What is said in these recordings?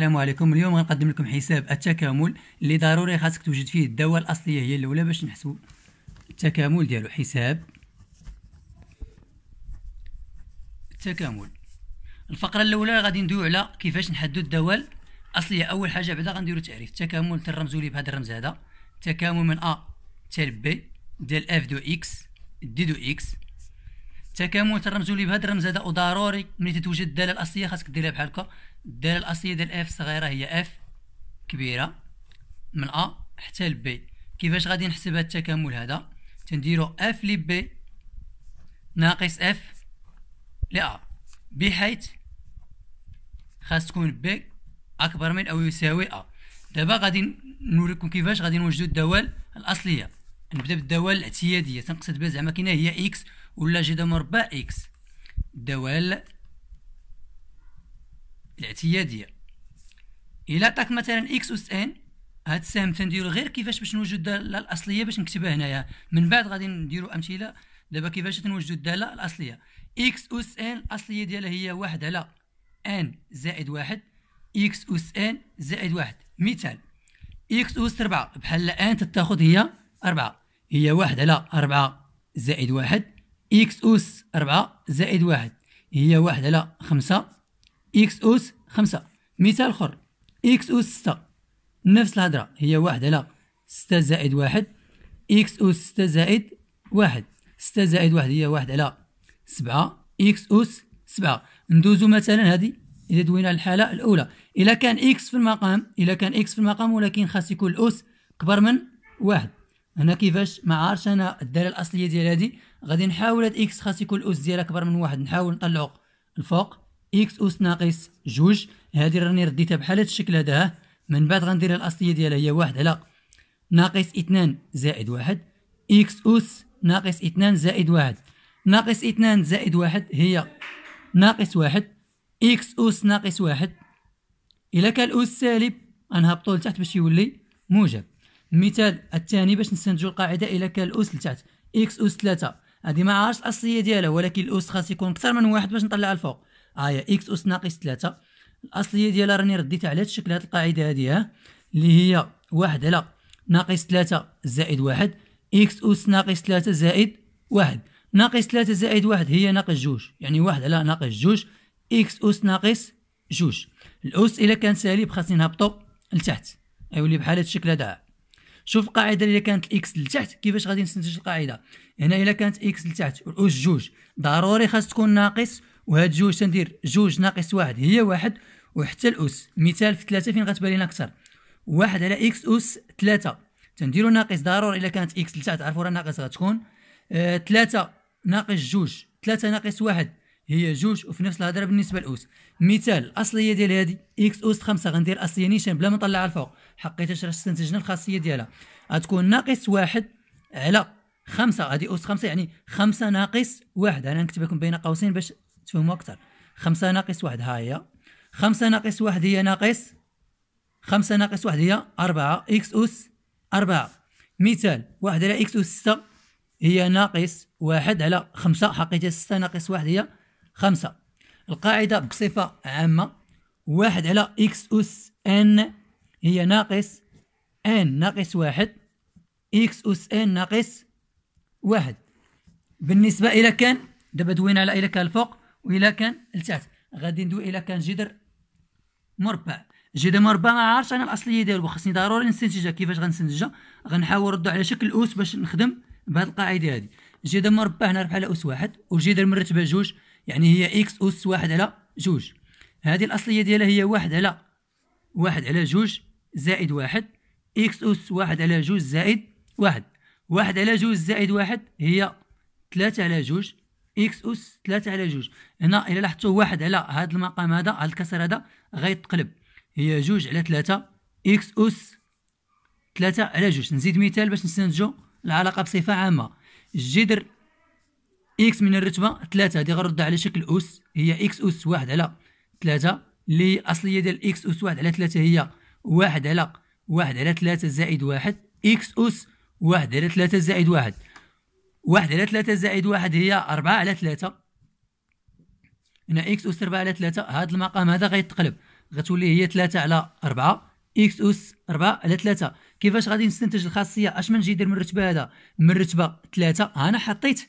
السلام عليكم اليوم غنقدم لكم حساب التكامل اللي ضروري خاصك توجد فيه الدواء الأصلية هي الأولى باش نحسبو التكامل ديالو حساب التكامل الفقرة الأولى غادي ندويو على كيفاش نحددو الدوال الأصلية أول حاجة بعدا غنديرو تعريف التكامل تنرمزو ليه بهذا الرمز هذا تكامل من أ تال بي ديال اف دو اكس دي دو اكس التكامل تنرمزوا ليه بهذا الرمز هذا وضروري ملي تتوجد الداله الاصليه خاصك ديرها بحال هكا الداله الاصليه ديال اف صغيره هي اف كبيره من ا حتى لبي كيفاش غادي نحسب هذا التكامل هذا تنديرو اف لبي ناقص اف لا بحيث خاص تكون بي اكبر من او يساوي ا دابا غادي نوريكم كيفاش غادي نوجدوا الدوال الاصليه نبدا بالدوال الاعتياديه تنقصد بها زعما كاينه هي اكس ولا جذر مربع اكس الدوال الاعتياديه الى عطاك مثلا اكس اس ان هاد السهم تنديرو غير كيفاش باش نوجد الداله الاصليه باش نكتبها هنايا من بعد غادي نديرو امثله دابا كيفاش تنوجدو الداله الاصليه اكس اس ان الاصليه ديالها هي واحد على ان زائد واحد اكس اس ان زائد واحد مثال اكس اس 4 بحال ان تتاخذ هي 4 هي واحد على أربعة زائد واحد إكس أوس أربعة زائد واحد هي واحد على خمسة إكس أوس خمسة مثال آخر إكس أوس ستة نفس الهضرة هي واحد على ستة زائد واحد إكس أوس ستة زائد واحد ستة زائد واحد هي واحد على سبعة إكس أوس سبعة ندوزو مثلا هذه إذا دوينا الحالة الأولى إذا كان إكس في المقام إذا كان إكس في المقام ولكن خاص يكون الأوس كبر من واحد هنا كيفاش ما عارفش انا الداله الاصليه ديال هادي غادي نحاول هاد اكس خاص يكون الاس ديالها اكبر من واحد نحاول نطلعو الفوق اكس اس ناقص جوج هادي راني رديتها بحال هاد الشكل هذا من بعد غندير الاصليه ديالها هي واحد على ناقص اثنان زائد واحد اكس اس ناقص اثنان زائد واحد ناقص اثنان زائد واحد هي ناقص واحد اكس اس ناقص واحد إلا كان الاس سالب غنهبطو لتحت باش يولي موجب المثال الثاني باش نستنتجوا القاعده الى كان الاس لتحت اكس اس 3 هذه ما عارفش الاصليه ديالها ولكن الاس خاص يكون اكثر من واحد باش نطلعها الفوق ها آه، هي اكس اس ناقص 3 الاصليه ديالها راني رديتها على هذا الشكل هذه القاعده هذه اللي هي واحد على ناقص 3 زائد واحد اكس اس ناقص 3 زائد واحد ناقص 3 زائد واحد هي ناقص جوج يعني واحد على ناقص جوج اكس اس ناقص جوج الاس الا كان سالب خاصني نهبطو لتحت غيولي بحال هذا الشكل هذا شوف القاعده الا كانت الاكس لتحت كيفاش غادي نستنتج القاعده هنا الا كانت اكس لتحت الاس جوج ضروري خاص تكون ناقص وهاد جوج تندير جوج ناقص واحد هي واحد وحتى الاس مثال في ثلاثة فين غتبان لنا اكثر واحد على اكس اس ثلاثة تنديرو ناقص ضروري الا كانت اكس لتحت عرفوا راه ناقص غتكون آه، ثلاثة ناقص جوج ثلاثة ناقص واحد هي جوج وفي نفس الهضره بالنسبه للاس مثال الاصليه ديال هادي اكس اوس 5 غندير اصليه نيشان بلا ما نطلعها الفوق حقيتاش راه استنتجنا الخاصيه ديالها غتكون ناقص واحد على خمسة هادي أوس خمسة يعني خمسة ناقص واحد أنا نكتب لكم بين قوسين باش تفهموا أكثر خمسة ناقص واحد ها هي خمسة ناقص واحد هي ناقص خمسة ناقص واحد هي أربعة إكس أوس أربعة مثال واحد على إكس أوس ستة هي ناقص واحد على خمسة حقيقة ستة ناقص واحد هي خمسة القاعدة بصفة عامة واحد على إكس أس إن هي ناقص إن ناقص واحد إكس أس إن ناقص واحد بالنسبة إلى كان دابا دوينا على إلى كان الفوق وإلى كان لتحت غادي ندوي إلى كان جدر مربع جدر مربع ما عارفش أنا الأصلية ديالو خاصني ضروري نستنتجها كيفاش غنستنتجها غنحاول نردو على شكل أس باش نخدم بهاد القاعدة هادي جدر مربع نعرف على أس واحد والجدر مرتبة جوج يعني هي إكس أس واحد على جوج هذه الأصلية ديالها هي واحد على واحد على جوج زائد واحد إكس أس واحد على جوج زائد واحد واحد على جوج زائد واحد هي ثلاثة على جوج إكس أس ثلاثة على جوج هنا إلا لاحظتوا واحد على هذا المقام هذا هذا الكسر هذا غيتقلب هي جوج على ثلاثة إكس أس ثلاثة على جوج نزيد مثال باش نستنتجو العلاقة بصفة عامة الجذر اكس من الرتبه 3 هذه غنرد على شكل اس هي اكس اس 1 على 3 اللي اصليه ديال اكس اس 1 على 3 هي 1 على 1 على 3 زائد 1 اكس اس 1 على 3 زائد 1 1 على 3 زائد 1 هي 4 على 3 هنا اكس اس 4 على 3 هذا المقام هذا غيتقلب غتولي هي 3 على 4 اكس اس 4 على 3 كيفاش غادي نستنتج الخاصيه اش من جدير من الرتبه هذا من الرتبه 3 انا حطيت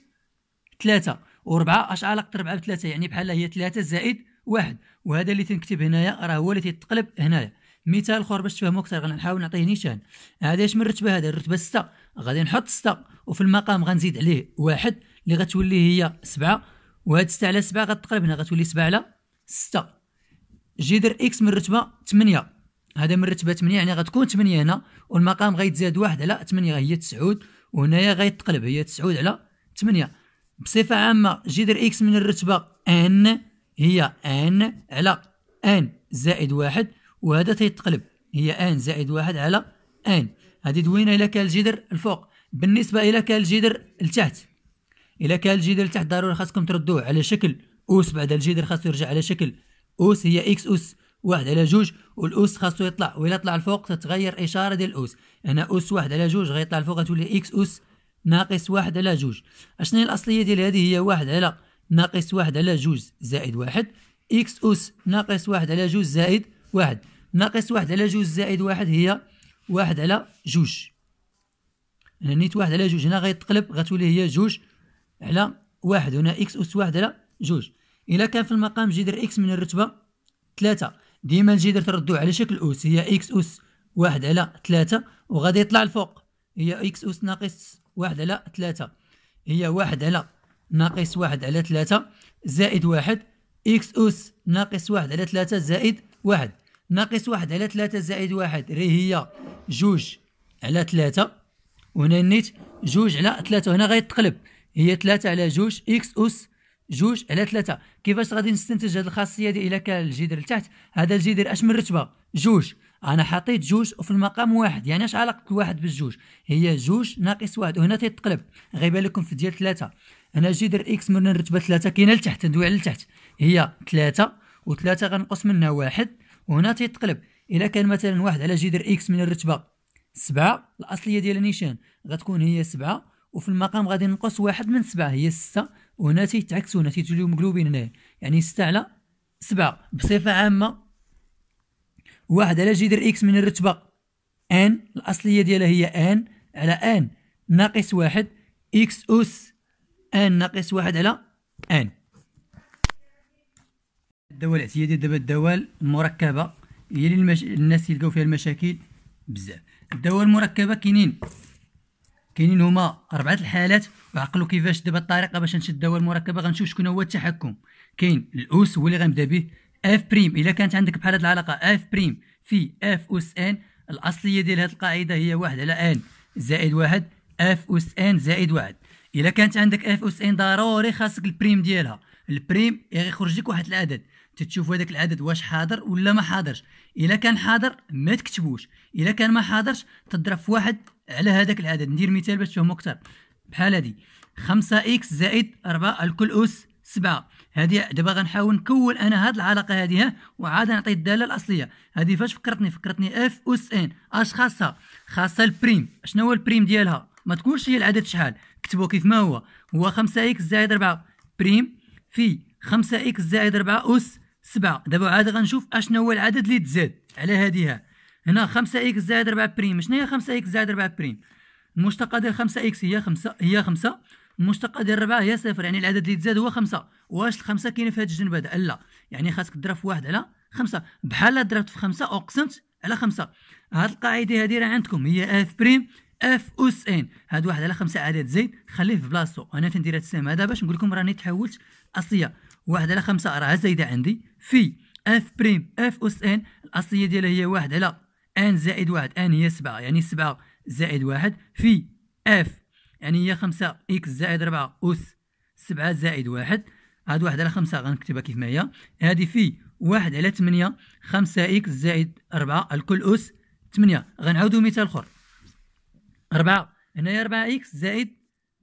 3 و4 اش علاقه 4 ب 3 يعني بحال هي 3 زائد 1 وهذا اللي تنكتب هنايا راه هو اللي تيتقلب هنايا مثال اخر باش تفهموا اكثر غنحاول نعطيه نيشان هذا اش من رتبه هذا الرتبه 6 غادي نحط 6 وفي المقام غنزيد عليه 1 اللي غتولي هي 7 وهاد 6 على 7 غتقلب هنا غتولي 7 على 6 جذر اكس من رتبه 8 هذا من رتبه 8 يعني غتكون 8 هنا والمقام غيتزاد 1 على 8 هي 9 وهنايا غيتقلب هي 9 على 8 بصفة عامة جذر إكس من الرتبة ان هي ان على ان زائد واحد وهذا تيتقلب هي ان زائد واحد على ان هذه دوينا إلى كان الجذر الفوق بالنسبة إلى كان الجذر التحت إلى كان الجذر التحت ضروري خاصكم تردوه على شكل أوس بعد الجذر خاصو يرجع على شكل أوس هي إكس أوس واحد على جوج والأوس خاصو يطلع وإلا طلع الفوق تتغير إشارة ديال الأوس هنا أوس واحد على جوج غيطلع الفوق غتولي إكس أوس ناقص واحد على جوج هي الاصليه ديال هادي هي واحد على ناقص واحد على جوج زائد واحد اكس اس ناقص واحد على جوج زائد واحد ناقص واحد على جوج زائد واحد هي واحد على جوج هنا نيت واحد على جوج هنا غيتقلب غتولي هي جوج على واحد هنا اكس اس واحد على جوج الا كان في المقام جذر اكس من الرتبه ثلاثة ديما الجذر تردوه على شكل اس هي اكس اس واحد على ثلاثة وغادي يطلع لفوق هي اكس اس ناقص واحد على ثلاثة هي واحد على ناقص واحد على ثلاثة زائد واحد إكس أس ناقص واحد على ثلاثة زائد واحد ناقص واحد على ثلاثة زائد واحد ري هي جوج على ثلاثة وهنا نيت جوج على ثلاثة هنا غيتقلب هي ثلاثة على جوج إكس أس جوج على ثلاثة كيفاش غادي نستنتج هذه الخاصية دي إلا كان الجذر لتحت هذا الجذر أش من رتبة جوج انا حطيت جوج وفي المقام واحد يعني اش علاقه الواحد بالجوج هي جوج ناقص واحد وهنا تيتقلب غيبان لكم في ديال ثلاثه انا جي درت اكس من الرتبه ثلاثه كاينه لتحت ندوي على لتحت هي ثلاثه وثلاثه غنقص منها واحد وهنا تيتقلب الا كان مثلا واحد على جدر اكس من الرتبه سبعة الاصليه ديال النيشان غتكون هي سبعة وفي المقام غادي نقص واحد من سبعة هي ستة وهنا تيتعكسوا هنا تيتوليو مقلوبين هنا يعني ستة على سبعة بصفه عامه واحد على جدر اكس من الرتبه ان الاصليه ديالها هي ان على ان ناقص واحد اكس اس ان ناقص واحد على ان الدوال الاعتياديه دابا الدوال المركبه هي اللي المش... الناس يلقاو فيها المشاكل بزاف الدوال المركبه كاينين كاينين هما اربعه الحالات وعقلوا كيفاش دابا الطريقه باش نشد الدوال المركبه غنشوف شكون هو التحكم كاين الاس هو اللي غنبدا به اف بريم الا كانت عندك بحال هاد العلاقه اف بريم في اف اس ان الاصليه ديال هاد القاعده هي واحد على ان زائد واحد اف اس ان زائد واحد الا كانت عندك اف اس ان ضروري خاصك البريم ديالها البريم يخرج لك واحد العدد تتشوف هذاك العدد واش حاضر ولا ما حاضرش الا كان حاضر ما تكتبوش الا كان ما حاضرش تضرب في واحد على هذاك العدد ندير مثال باش تفهموا اكثر بحال هذه 5 اكس زائد 4 الكل اس سبعة هذه دابا غنحاول نكون انا هاد العلاقه هذه وعاد نعطي الداله الاصليه هذه فاش فكرتني فكرتني اف اس ان اش خاصها خاصها البريم شنو هو البريم ديالها ما تكونش هي العدد شحال كتبوه كيف ما هو هو 5 اكس زائد 4 بريم في 5 اكس زائد 4 اس 7 دابا عاد غنشوف اشنو هو العدد اللي تزاد على هذه هنا 5 اكس زائد 4 بريم شنو هي 5 اكس زائد 4 بريم المشتقه ديال 5 اكس هي 5 هي 5 المشتقة ديال الربعه هي صفر يعني العدد اللي تزاد هو خمسه واش الخمسه كاينه في هذا الجنب هذا لا يعني خاصك تضرب في واحد على خمسه بحال ضربت في خمسه او قسمت على خمسه هاد القاعده هادي راه عندكم هي اف بريم اف اس ان هاد واحد على خمسه عدد زيد خليه في بلاصتو انا تندير هاد السهم هذا باش نقول لكم راني تحولت اصليه واحد على خمسه راه زايده عندي في اف بريم اف اس ان الاصليه ديالها هي واحد على ان زائد واحد ان هي سبعه يعني سبعه زائد واحد في اف يعني هي خمسة إكس زائد ربعة أس سبعة زائد واحد هاد واحد على خمسة غنكتبها كيف ما هي هادي في واحد على تمنية خمسة إكس زائد ربعة الكل أس تمنية غنعاودو مثال آخر ربعة هنايا ربعة إكس زائد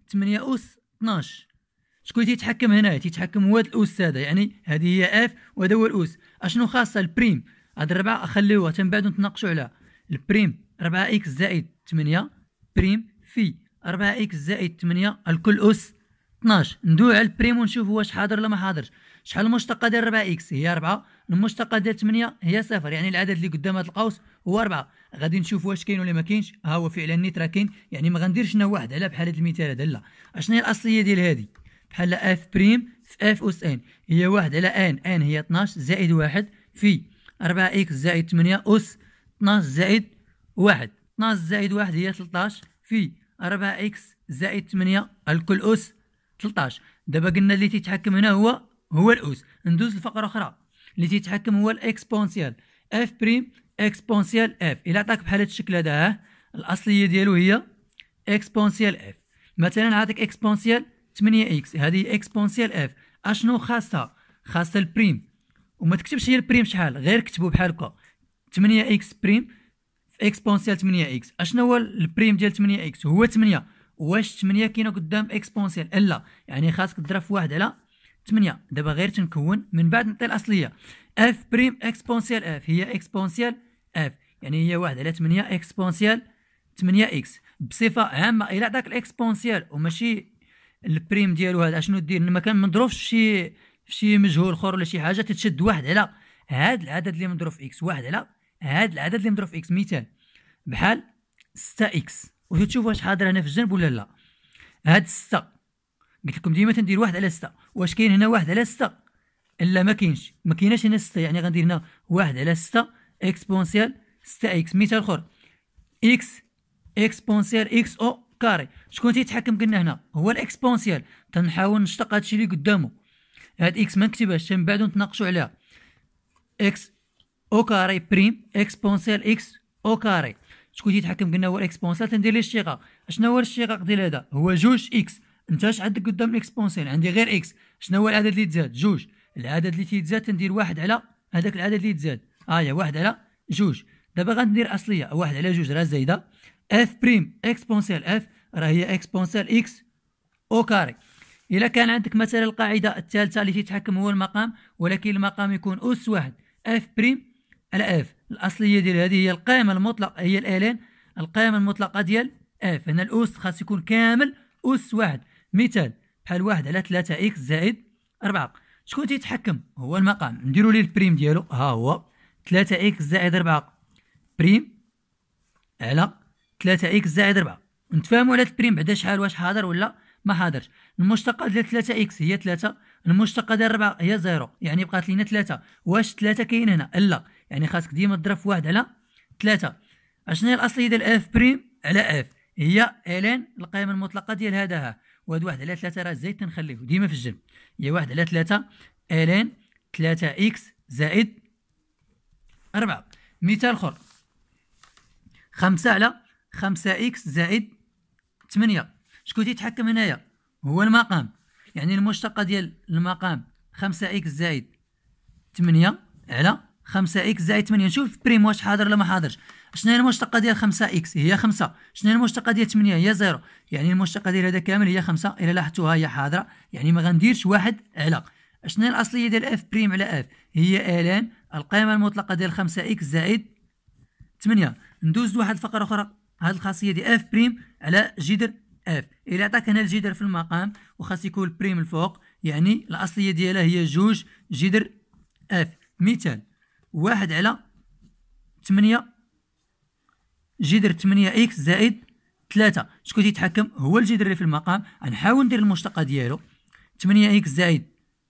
تمنية أس تناش شكون تيتحكم هنا تيتحكم هو هاد الأس هذا يعني هادي هي إف وهذا هو الأس أشنو خاصة البريم هاد ربعة خليوها تنبعدو نتناقشو عليها البريم ربعة إكس زائد تمنية بريم في 4 اكس زائد 8 الكل اس 12 ندوي على البريم ونشوف واش حاضر ولا ما حاضرش شحال المشتقه ديال 4 اكس هي 4 المشتقه ديال 8 هي صفر يعني العدد اللي قدام هذا القوس هو 4 غادي نشوف واش كاين ولا ما كاينش ها هو فعلا نيت راه كاين يعني ما غنديرش انا واحد على بحال هذا المثال هذا لا اشنو هي الاصليه ديال هذه بحال اف بريم في اف اس ان هي واحد على ان ان هي 12 زائد واحد في 4 اكس زائد 8 اس 12 زائد واحد 12 زائد واحد هي 13 في 4 اكس زائد 8 الكل أس 13 دابا قلنا اللي تيتحكم هنا هو هو الأس ندوز لفقرة أخرى اللي تيتحكم هو الإكسبونسيال اف بريم اكسبونسيال اف إلا عطاك بحال هذا الشكل هذا الأصلية ديالو هي اكسبونسيال اف مثلا عطاك اكسبونسيال 8 اكس هذه اكسبونسيال اف اشنو خاصها خاصها البريم وما تكتبش هي البريم شحال غير كتبو بحال هكا 8 اكس بريم في اكسبونسيال 8 اكس اشنو هو البريم ديال 8 اكس هو 8 واش 8 كاينه قدام اكسبونسيال الا لا يعني خاصك تضرب في واحد على 8 دابا غير تنكون من بعد نعطي الاصليه اف بريم اكسبونسيال اف هي اكسبونسيال اف يعني هي واحد على 8 اكسبونسيال 8 اكس بصفه عامه الى عطاك الاكسبونسيال وماشي البريم ديالو هذا شنو دير ما كان مضروب في شي في شي مجهول اخر ولا شي حاجه تتشد واحد على هذا العدد اللي مضروب في اكس واحد على هذا العدد اللي مضروب في اكس مثال بحال 6 اكس وتشوف واش حاضر هنا في الجنب ولا لا هاد 6 قلت لكم ديما تندير واحد على 6 واش كاين هنا واحد على 6 الا ما كاينش ما كايناش هنا 6 يعني غندير هنا واحد على 6 اكسبونسيال 6 اكس مثال اخر اكس اكسبونسيال اكس او كاري شكون تيتحكم قلنا هنا هو الاكسبونسيال تنحاول نشتق هادشي اللي قدامه هاد اكس ما نكتبهاش من بعد نتناقشوا عليها اكس او كاري بريم اكسبونسيال اكس او كاري شكون يتحكم قلنا هو اكسبونسيال تندير ليه الشقاق شنو هو الشقاق ديال هذا هو جوج اكس انت اش عندك قدام الاكسبونسيال عندي غير اكس شنو هو العدد اللي تزاد جوج العدد اللي تيتزاد تندير واحد على هذاك العدد اللي تزاد ها آه واحد على جوج دابا غندير اصليه واحد على جوج راه زايده اف بريم اكسبونسيال اف راه هي اكسبونسيال اكس او كاري الا كان عندك مثلا القاعده الثالثه اللي تتحكم هو المقام ولكن المقام يكون اس واحد اف بريم الاف الاصليه ديال هذه هي القائمه المطلقه هي الالان القائمه المطلقه ديال اف هنا الاس خاص يكون كامل اس واحد مثال بحال واحد على 3 اكس زائد 4 شكون تيتحكم هو المقام نديرو ليه البريم ديالو ها هو 3 اكس زائد 4 بريم على 3 اكس زائد 4 نتفاهموا على البريم بعدا شحال واش حاضر ولا ما حاضرش المشتقه ديال 3 اكس هي 3 المشتقه ديال 4 هي 0 يعني بقات لينا 3 واش 3 كاين هنا لا يعني خاصك ديما تضرب في واحد على ثلاثة اشنو هي الاصلية ديال اف بريم على اف هي الين القيمة المطلقة ديال هذا ها وهاد واحد على ثلاثة راه زايد تنخليه ديما في الجنب هي واحد على ثلاثة الين ثلاثة اكس زائد أربعة مثال اخر خمسة على خمسة اكس زائد ثمانية شكون تيتحكم هنايا هو المقام يعني المشتقة ديال المقام خمسة اكس زائد ثمانية على 5 اكس زائد 8 نشوف بريم واش حاضر ولا ما حاضرش شنو هي المشتقه ديال 5 اكس هي 5 شنو هي المشتقه ديال 8 هي 0 يعني المشتقه ديال هذا كامل هي 5 الا لاحظتوها هي حاضره يعني ما غنديرش واحد على شنو هي الاصليه ديال اف بريم على اف هي الان القيمه المطلقه ديال 5 اكس زائد 8 ندوز لواحد الفقره اخرى هذه الخاصيه ديال اف بريم على جدر اف الا عطاك هنا الجدر في المقام وخاص يكون بريم الفوق يعني الاصليه ديالها هي جوج جدر اف مثال واحد على تمنية جذر تمنية إكس زائد تلاتة شكون تيتحكم هو الجذر اللي في المقام غنحاول ندير المشتقة ديالو تمنية إكس زائد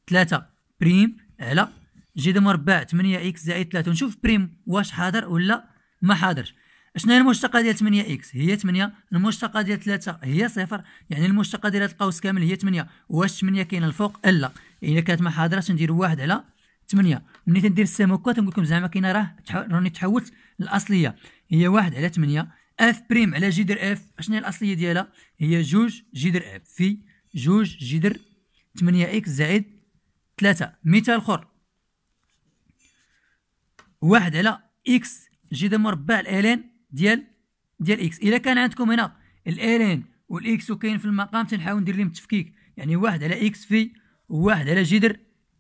تلاتة بريم على جذر مربع تمنية إكس زائد تلاتة ونشوف بريم واش حاضر ولا ما حاضرش شنو هي المشتقة ديال ثمانية اكس هي ثمانية المشتقة ديال ثلاثة هي صفر يعني المشتقة ديال هاد القوس كامل هي ثمانية واش ثمانية كاينة الفوق إلا إذا كانت ما حاضرش نديرو واحد على ثمانية ملي تندير السمكه تنقول لكم زعما كاينه راه راني تحولت الاصليه هي واحد على 8 اف بريم على جدر اف اشنو هي الاصليه ديالها هي جوج جدر اف في جوج جدر 8 اكس زائد 3 مثال اخر واحد على اكس جدر مربع الالين ديال ديال اكس الا كان عندكم هنا الالين والاكس وكاين في المقام تنحاول ندير لهم تفكيك يعني واحد على اكس في واحد على جدر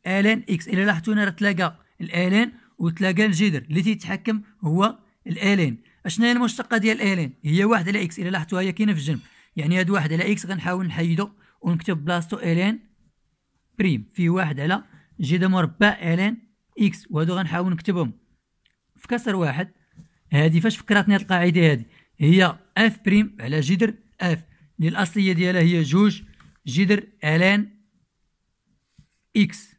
الان اكس الى لاحظتوا هنا راه تلاقى الالان وتلاقى الجذر اللي تيتحكم هو الالان اشنا هي المشتقه ديال الالان هي واحد على اكس الى لاحظتوا هي كاينه في الجنب يعني هاد واحد على اكس غنحاول نحيدو ونكتب بلاصتو الان بريم في واحد على جذر مربع الان اكس وهادو غنحاول نكتبهم في كسر واحد هادي فاش فكرتني هاد القاعده هادي هي اف بريم على جذر اف اللي الاصليه ديالها هي جوج جذر الان اكس